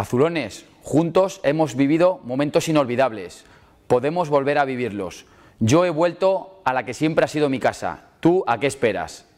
Azulones, juntos hemos vivido momentos inolvidables. Podemos volver a vivirlos. Yo he vuelto a la que siempre ha sido mi casa. ¿Tú a qué esperas?